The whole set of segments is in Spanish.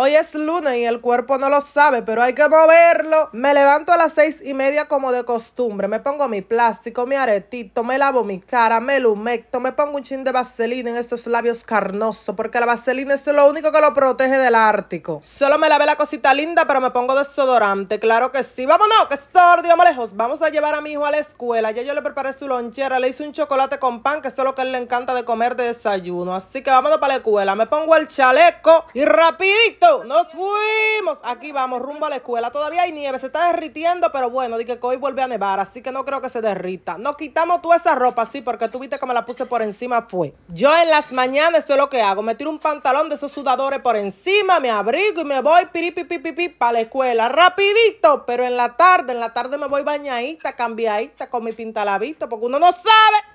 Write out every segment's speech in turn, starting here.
Hoy es lunes y el cuerpo no lo sabe, pero hay que moverlo. Me levanto a las seis y media como de costumbre. Me pongo mi plástico, mi aretito, me lavo mi cara, me lumecto me pongo un chin de vaselina en estos labios carnosos, porque la vaselina es lo único que lo protege del ártico. Solo me lavé la cosita linda, pero me pongo desodorante. Claro que sí. Vámonos, que estoy vamos lejos. Vamos a llevar a mi hijo a la escuela. Ya yo le preparé su lonchera, le hice un chocolate con pan, que es lo que él le encanta de comer de desayuno. Así que vámonos para la escuela. Me pongo el chaleco y rapidito nos fuimos. Aquí vamos, rumbo a la escuela. Todavía hay nieve, se está derritiendo, pero bueno, dije que hoy vuelve a nevar, así que no creo que se derrita. Nos quitamos toda esa ropa, sí, porque tú viste que me la puse por encima, fue. Yo en las mañanas esto es lo que hago. Me tiro un pantalón de esos sudadores por encima, me abrigo y me voy piripipipipi para la escuela. Rapidito, pero en la tarde, en la tarde me voy bañadita, cambiadita, con mi pintalabito, porque uno no sabe.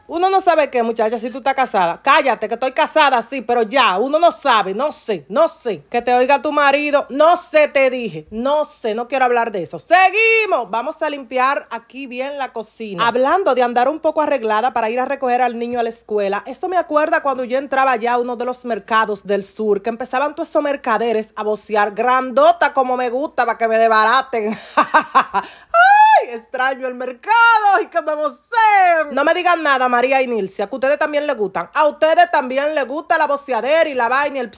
Uno no sabe qué, muchacha, si tú estás casada. Cállate, que estoy casada, sí, pero ya, uno no sabe, no sé, no sé. Que te oiga tu marido, no sé, te dije, no sé, no quiero hablar de eso. Seguimos, vamos a limpiar aquí bien la cocina. Hablando de andar un poco arreglada para ir a recoger al niño a la escuela, esto me acuerda cuando yo entraba ya a uno de los mercados del sur, que empezaban todos esos mercaderes a vocear grandota como me gusta para que me debaraten. Extraño el mercado y que me No me digan nada, María y Nilcia, que ustedes también le gustan. A ustedes también le gusta la voceadera y la vaina y el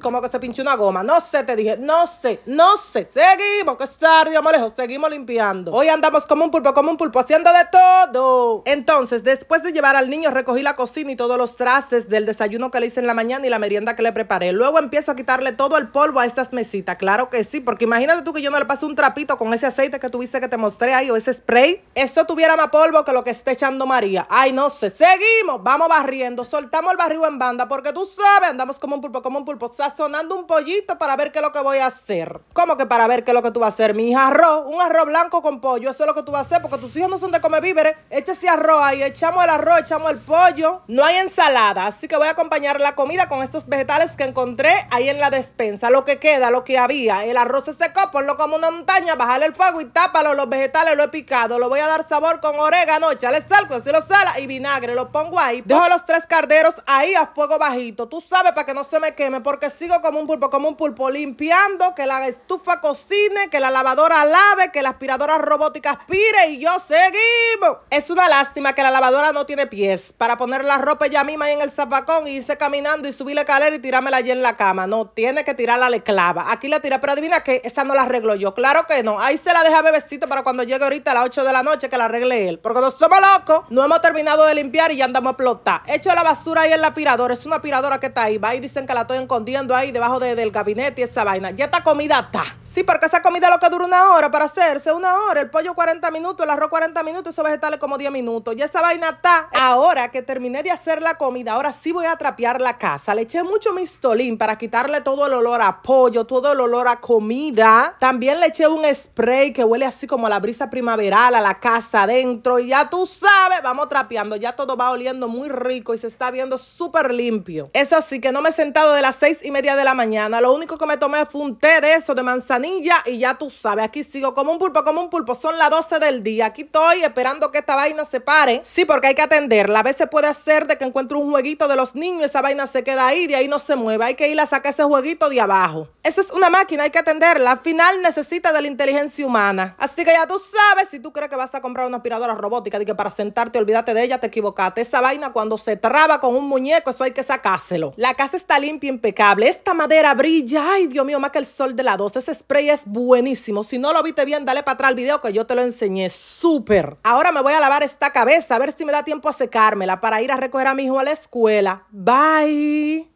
como que se pinchó una goma. No sé, te dije, no sé, no sé. Seguimos, que es tarde, lejos, seguimos limpiando. Hoy andamos como un pulpo, como un pulpo, haciendo de todo. Entonces, después de llevar al niño, recogí la cocina y todos los trastes del desayuno que le hice en la mañana y la merienda que le preparé. Luego empiezo a quitarle todo el polvo a estas mesitas. Claro que sí, porque imagínate tú que yo no le pasé un trapito con ese aceite que tuviste que te mostré ahí o ese spray. Esto tuviera más polvo que lo que esté echando María. Ay, no sé. Seguimos, vamos barriendo, soltamos el barrio en banda porque tú sabes, andamos como un pulpo, como un pulpo sonando un pollito para ver qué es lo que voy a hacer. ¿Cómo que para ver qué es lo que tú vas a hacer? Mi hija, arroz, un arroz blanco con pollo, eso es lo que tú vas a hacer, porque tus hijos no son de comer víveres. Echa ese arroz ahí, echamos el arroz, echamos el pollo. No hay ensalada, así que voy a acompañar la comida con estos vegetales que encontré ahí en la despensa. Lo que queda, lo que había. El arroz se secó, ponlo como una montaña, bajarle el fuego y tápalo. Los vegetales lo he picado, lo voy a dar sabor con orégano, salco, sal, lo sala y vinagre. Lo pongo ahí. Dejo los tres carderos ahí a fuego bajito. Tú sabes para que no se me queme, porque sigo como un pulpo, como un pulpo, limpiando, que la estufa cocine, que la lavadora lave, que la aspiradora robótica aspire y yo seguimos. Es una lástima que la lavadora no tiene pies para poner la ropa ya misma ahí en el zapacón y irse caminando y subirle la calera y tirármela allí en la cama. No, tiene que tirarla le clava. Aquí la tira, pero adivina que esa no la arreglo yo. Claro que no. Ahí se la deja bebecito para cuando llegue ahorita a las 8 de la noche que la arregle él. Porque no somos locos, no hemos terminado de limpiar y ya andamos a explotar. Hecho la basura ahí en la aspiradora. Es una aspiradora que está ahí. Va y dicen que la estoy escondiendo ahí debajo del gabinete y esa vaina. Ya esta comida está. Sí, porque esa comida lo que dura una hora para hacerse, una hora. El pollo 40 minutos, el arroz 40 minutos, esos vegetales como 10 minutos. Ya esa vaina está. Ahora que terminé de hacer la comida, ahora sí voy a trapear la casa. Le eché mucho mistolín para quitarle todo el olor a pollo, todo el olor a comida. También le eché un spray que huele así como la brisa primaveral a la casa adentro. Y ya tú sabes, vamos trapeando. Ya todo va oliendo muy rico y se está viendo súper limpio. Eso sí, que no me he sentado de las 6 y media de la mañana. Lo único que me tomé fue un té de eso, de manzanilla, y ya tú sabes, aquí sigo como un pulpo, como un pulpo. Son las 12 del día. Aquí estoy esperando que esta vaina se pare. Sí, porque hay que atenderla. A veces puede hacer de que encuentre un jueguito de los niños, esa vaina se queda ahí, de ahí no se mueve. Hay que ir a sacar ese jueguito de abajo. Eso es una máquina, hay que atenderla. Al final necesita de la inteligencia humana. Así que ya tú sabes, si tú crees que vas a comprar una aspiradora robótica, de que para sentarte, olvídate de ella, te equivocaste. Esa vaina cuando se traba con un muñeco, eso hay que sacárselo. La casa está limpia, impecable esta madera brilla. Ay, Dios mío, más que el sol de la dos, Ese spray es buenísimo. Si no lo viste bien, dale para atrás al video que yo te lo enseñé. Súper. Ahora me voy a lavar esta cabeza a ver si me da tiempo a secármela para ir a recoger a mi hijo a la escuela. Bye.